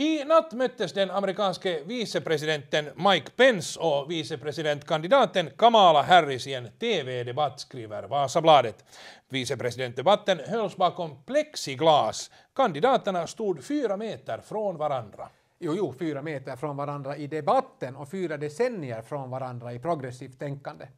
I natt möttes den amerikanske vicepresidenten Mike Pence och vicepresidentkandidaten Kamala Harris i en TV-debatt, skriver Vasabladet. Vicepresidentdebatten hölls bakom plexiglas. Kandidaterna stod fyra meter från varandra. Jo, jo, fyra meter från varandra i debatten och fyra decennier från varandra i progressivt tänkande.